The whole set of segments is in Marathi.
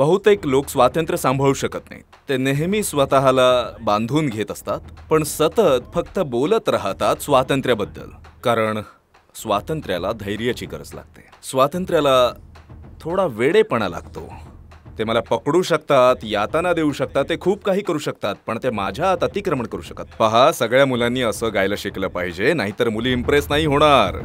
बहुतेक लोक स्वातंत्र्य सांभाळू शकत नाहीत ते नेहमी स्वतःला बांधून घेत असतात पण सतत फक्त बोलत राहतात स्वातंत्र्याबद्दल कारण स्वातंत्र्याला धैर्याची गरज लागते स्वातंत्र्याला थोडा वेडेपणा लागतो ते मला पकडू शकतात यातना देऊ शकतात ते खूप काही करू शकतात पण ते माझ्या आत अतिक्रमण करू शकतात पहा सगळ्या मुलांनी असं गायला शिकलं पाहिजे नाहीतर मुली इम्प्रेस नाही होणार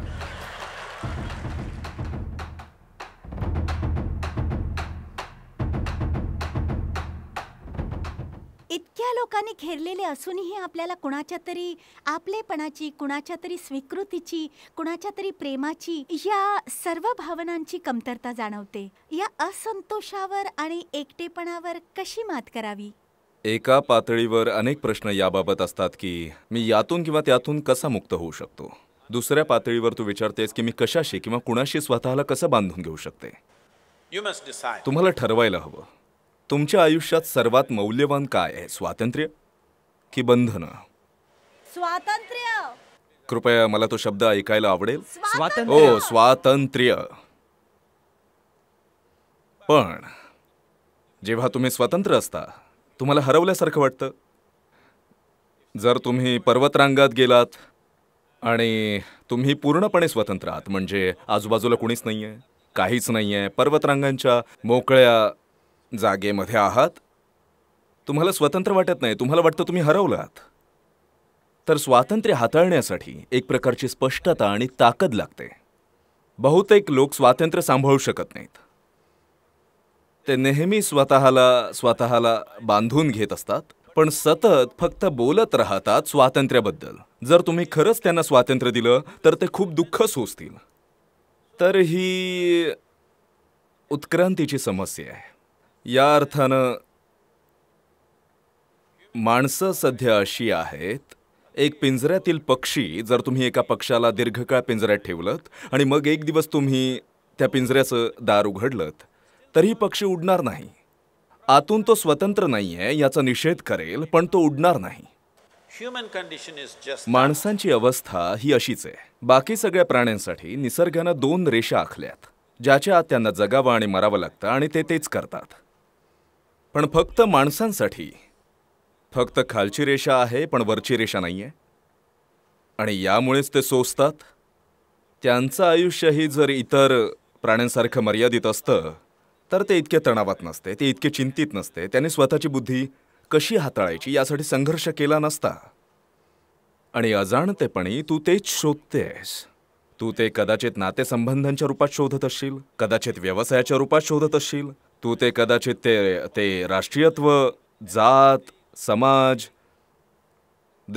इतक्या लोकांनी घेरलेले असूनही आपल्याला कुणाच्या तरी आपलेपणाची कुणाच्या तरी स्वीकृतीची कुणाच्या तरी प्रेमाची या सर्व भावनांची कमतरता जाणवते या असंतोषावर आणि एकटेपणावर कशी मात करावी एका पातळीवर अनेक प्रश्न याबाबत असतात की मी यातून किंवा त्यातून कसा मुक्त होऊ शकतो दुसऱ्या पातळीवर तू विचारतेस की मी कशाशी किंवा कुणाशी स्वतःला कसं बांधून घेऊ शकते तुम्हाला ठरवायला हवं तुमच्या आयुष्यात सर्वात मौल्यवान काय आहे स्वातंत्र्य की बंधन स्वातंत्र्य कृपया मला तो शब्द ऐकायला आवडेल स्वातंत्र्य हो स्वातंत्र्य पण जेव्हा तुम्ही स्वतंत्र असता तुम्हाला हरवल्यासारखं वाटतं जर तुम्ही पर्वतरांगात गेलात आणि तुम्ही पूर्णपणे स्वतंत्र आहात म्हणजे आजूबाजूला कुणीच नाही आहे काहीच नाही आहे पर्वतरांगांच्या मोकळ्या जागेमध्ये आहात तुम्हाला स्वतंत्र वाटत नाही तुम्हाला वाटतं तुम्ही हरवलात तर स्वातंत्र्य हाताळण्यासाठी एक प्रकारची स्पष्टता आणि ताकद लागते बहुतेक लोक स्वातंत्र्य सांभाळू शकत नाहीत ते नेहमी स्वतःला स्वतःला बांधून घेत असतात पण सतत फक्त बोलत राहतात स्वातंत्र्याबद्दल जर तुम्ही खरंच त्यांना स्वातंत्र्य दिलं तर ते खूप दुःख सोसतील तर ही उत्क्रांतीची समस्या आहे या अर्थानं माणसं सध्या अशी आहेत एक पिंजऱ्यातील पक्षी जर तुम्ही एका पक्षाला दीर्घकाळ पिंजऱ्यात ठेवलं आणि मग एक दिवस तुम्ही त्या पिंजऱ्याचं दार उघडलं तरी पक्षी उडणार नाही आतून तो स्वतंत्र नाही आहे याचा निषेध करेल पण तो उडणार नाही माणसांची अवस्था ही अशीच आहे बाकी सगळ्या प्राण्यांसाठी निसर्गानं दोन रेषा आखल्यात ज्याच्या आत त्यांना जगावं आणि मरावं लागतं आणि ते तेच करतात पण फक्त माणसांसाठी फक्त खालची रेषा आहे पण वरची रेषा नाही आहे आणि यामुळेच ते सोसतात त्यांचं आयुष्यही जर इतर प्राण्यांसारखं मर्यादित असतं तर ते इतके तणावात नसते ते इतके चिंतित नसते त्याने स्वतःची बुद्धी कशी हाताळायची यासाठी संघर्ष केला नसता आणि अजाणतेपणी तू तेच शोधतेस तू ते कदाचित नातेसंबंधांच्या रूपात शोधत असशील कदाचित व्यवसायाच्या रूपात शोधत असशील तू ते कदाचित ते ते राष्ट्रीयत्व जात समाज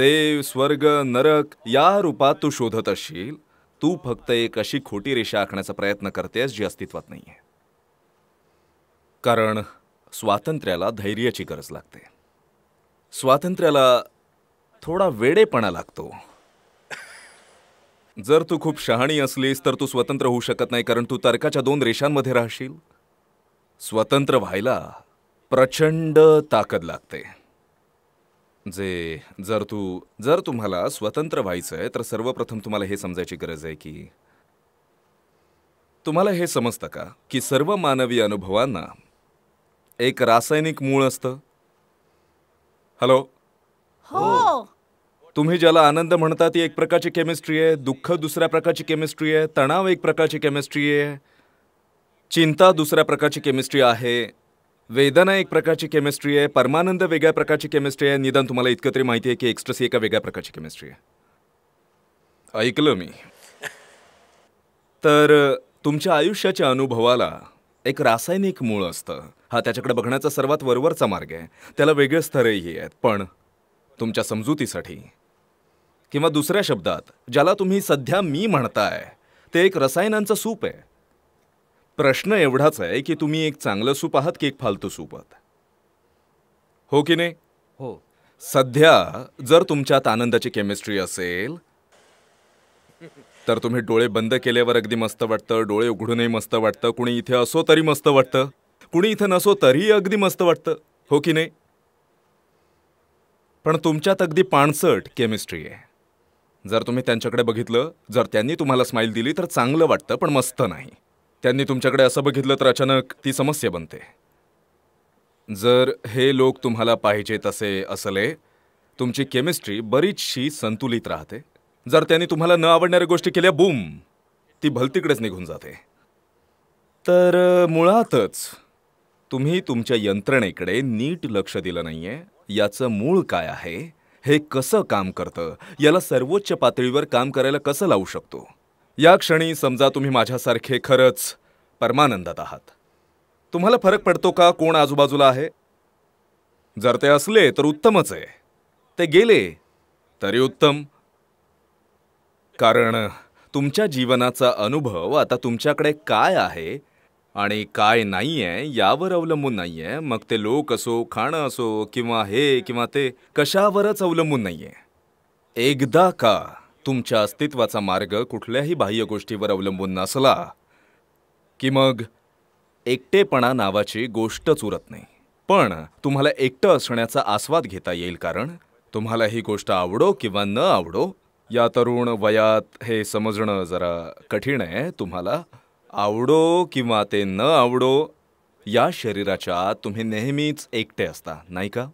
देव स्वर्ग नरक या रूपात तू शोधत असशील तू फक्त एक अशी खोटी रेषा आखण्याचा प्रयत्न करतेस जी अस्तित्वात नाही कारण स्वातंत्र्याला धैर्याची गरज लागते स्वातंत्र्याला थोडा वेडेपणा लागतो जर तू खूप शहाणी असलीस तर तू स्वतंत्र होऊ शकत नाही कारण तू तर्काच्या दोन रेषांमध्ये राहशील स्वतंत्र व्हायला प्रचंड ताकद लागते जे जर तू जर तुम्हाला स्वतंत्र व्हायचं आहे तर सर्वप्रथम तुम्हाला हे समजायची गरज आहे की तुम्हाला हे समजतं का की सर्व मानवी अनुभवांना एक रासायनिक मूळ असतं हॅलो हो तुम्ही ज्याला आनंद म्हणता ती एक प्रकारची केमिस्ट्री आहे दुःख दुसऱ्या प्रकारची केमिस्ट्री आहे तणाव एक प्रकारची केमिस्ट्री आहे चिंता दुसऱ्या प्रकारची केमिस्ट्री आहे वेदना एक प्रकारची केमिस्ट्री आहे परमानंद वेगळ्या प्रकारची केमिस्ट्री आहे निदान तुम्हाला इतकं तरी माहिती आहे की एक्स्ट्रेस एका वेगळ्या प्रकारची केमिस्ट्री आहे ऐकलं मी तर तुमच्या आयुष्याच्या अनुभवाला एक रासायनिक मूळ असतं हा त्याच्याकडे बघण्याचा सर्वात वरवरचा मार्ग आहे त्याला वेगळे स्तरही आहेत पण तुमच्या समजुतीसाठी किंवा दुसऱ्या शब्दात ज्याला तुम्ही सध्या मी म्हणताय ते एक रसायनांचं सूप आहे प्रश्न एवढाच आहे की तुम्ही एक चांगलं सूप आहात की एक फालतू सूप आहात हो की नाही हो सध्या जर तुमच्यात आनंदाची केमिस्ट्री असेल तर तुम्ही डोळे बंद केल्यावर अगदी मस्त वाटतं डोळे उघडूनही मस्त वाटतं कुणी इथे असो तरी मस्त वाटतं कुणी इथे नसो तरीही अगदी मस्त वाटतं हो की नाही पण तुमच्यात अगदी पाणसट केमिस्ट्री आहे जर तुम्ही त्यांच्याकडे बघितलं जर त्यांनी तुम्हाला स्माईल दिली तर चांगलं वाटतं पण मस्त नाही त्यांनी तुमच्याकडे असं बघितलं तर अचानक ती समस्या बनते जर हे लोक तुम्हाला पाहिजे तसे असले तुमची केमिस्ट्री बरीचशी संतुलित राहते जर त्यांनी तुम्हाला न आवडणाऱ्या गोष्टी केल्या बूम ती भलतीकडेच निघून जाते तर मुळातच तुम्ही तुमच्या यंत्रणेकडे नीट लक्ष दिलं नाही आहे याचं मूळ काय आहे हे कसं काम करतं याला सर्वोच्च पातळीवर काम करायला कसं लावू शकतो या क्षणी समजा तुम्ही माझ्यासारखे खरंच परमानंदात आहात तुम्हाला फरक पडतो का कोण आजूबाजूला आहे जर ते असले तर उत्तमच आहे ते गेले तरी उत्तम कारण तुमच्या जीवनाचा अनुभव आता तुमच्याकडे काय आहे आणि काय नाही आहे यावर अवलंबून नाही आहे मग ते लोक असो खाणं असो किंवा हे किंवा ते कशावरच अवलंबून नाही आहे एकदा का तुमच्या अस्तित्वाचा मार्ग कुठल्याही बाह्य गोष्टीवर अवलंबून नसला की मग एकटेपणा नावाची गोष्टच उरत नाही पण तुम्हाला एकटं असण्याचा आस्वाद घेता येईल कारण तुम्हाला ही गोष्ट आवडो किंवा न आवडो या तरुण वयात हे समजणं जरा कठीण आहे तुम्हाला आवडो किंवा ते न आवडो या शरीराच्या तुम्ही नेहमीच एकटे असता नाही का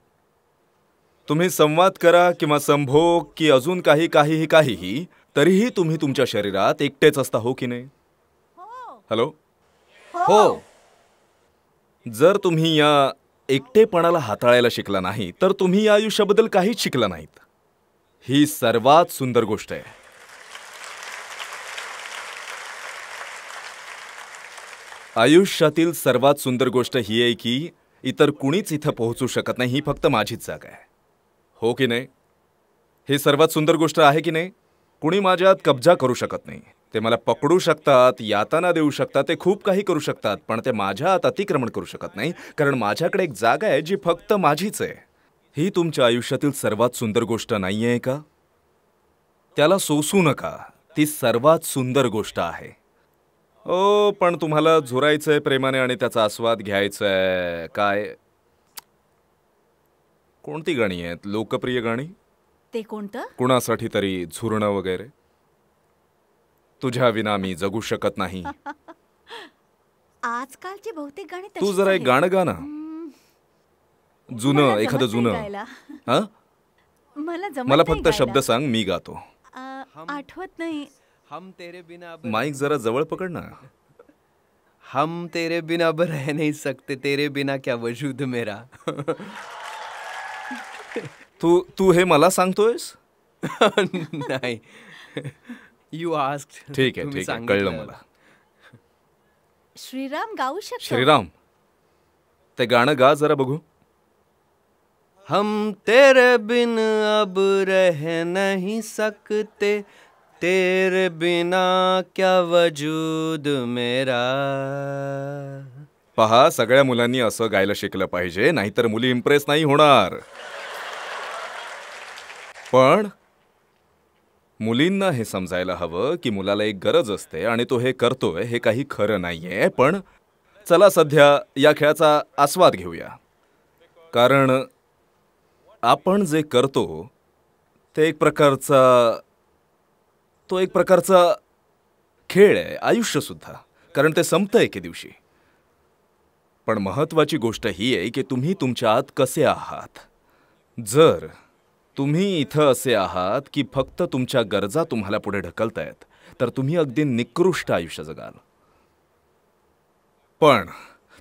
तुम्ही संवाद करा किंवा संभोग की अजून काही काहीही काहीही तरीही तुम्ही तुमच्या शरीरात एकटेच असता हो की नाही हो. हॅलो हो. हो जर तुम्ही या एकटेपणाला हाताळायला शिकला नाही तर तुम्ही या आयुष्याबद्दल काहीच शिकला नाहीत ही सर्वात सुंदर गोष्ट आहे आयुष्यातील सर्वात सुंदर गोष्ट ही आहे की इतर कुणीच इथं पोहोचू शकत नाही ही फक्त माझीच जागा आहे हो की नाही ही सर्वात सुंदर गोष्ट आहे की नाही कुणी माझ्यात कब्जा करू शकत नाही ते मला पकडू शकतात यातना देऊ शकतात ते खूप काही करू शकतात पण ते माझ्या आत अतिक्रमण करू शकत नाही कारण माझ्याकडे एक जागा आहे जी फक्त माझीच आहे ही तुमच्या आयुष्यातील सर्वात सुंदर गोष्ट नाही आहे का त्याला सोसू नका ती सर्वात सुंदर गोष्ट आहे ओ पण तुम्हाला झुरायचं आहे प्रेमाने आणि त्याचा आस्वाद घ्यायचा आहे काय कोणती गाणी आहेत लोकप्रिय गाणी ते कोणतं कुणासाठी तरी झुरणं वगैरे तुझ्या विना मी जगू शकत नाही आजकालची बहुतेक गाणी तू जरा एक गाणं गा ना जुनं एखादं जुनं मला फक्त शब्द सांग मी गातो आठवत नाही हम तेरे बिना माईक जरा जवळ पकड ना हम तेरे बिना बर नाही सकते तेरे बिना क्या वजूद मेरा तू तू हे मला सांगतोयस नाही यू आस्क ठीक आहे ठीक आहे कळलं मला श्रीराम गाऊ शकतो श्रीराम ते गाणं गा जरा बघू हम तेरे बिन अब रह नहीं सकते तेरे बिना क्या वजूद मेरा पहा सगळ्या मुलांनी असं गायला शिकलं पाहिजे नाहीतर मुली इम्प्रेस नाही होणार पण मुलींना हे समजायला हवं की मुलाला एक गरज असते आणि तो हे करतोय हे काही खरं नाहीये पण चला सध्या या खेळाचा आस्वाद घेऊया कारण आपण जे करतो ते एक प्रकारचा तो एक प्रकारचा खेळ आहे आयुष्यसुद्धा कारण ते संपतं एके दिवशी पण महत्त्वाची गोष्ट ही आहे की तुम्ही तुमच्या आत कसे आहात जर तुम्ही इथं असे आहात की फक्त तुमच्या गरजा तुम्हाला पुढे ढकलतायत तर तुम्ही अगदी निकृष्ट आयुष्य जगाल पण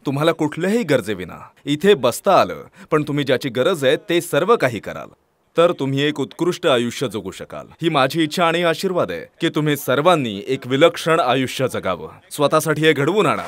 तुम्हाला कुठल्याही गरजेविना इथे बसता आलं पण तुम्ही ज्याची गरज आहे ते सर्व काही कराल तर तुम्ही एक उत्कृष्ट आयुष्य जगू शकाल ही माझी इच्छा आणि आशीर्वाद आहे की तुम्ही सर्वांनी एक विलक्षण आयुष्य जगावं स्वतःसाठी हे घडवून आणा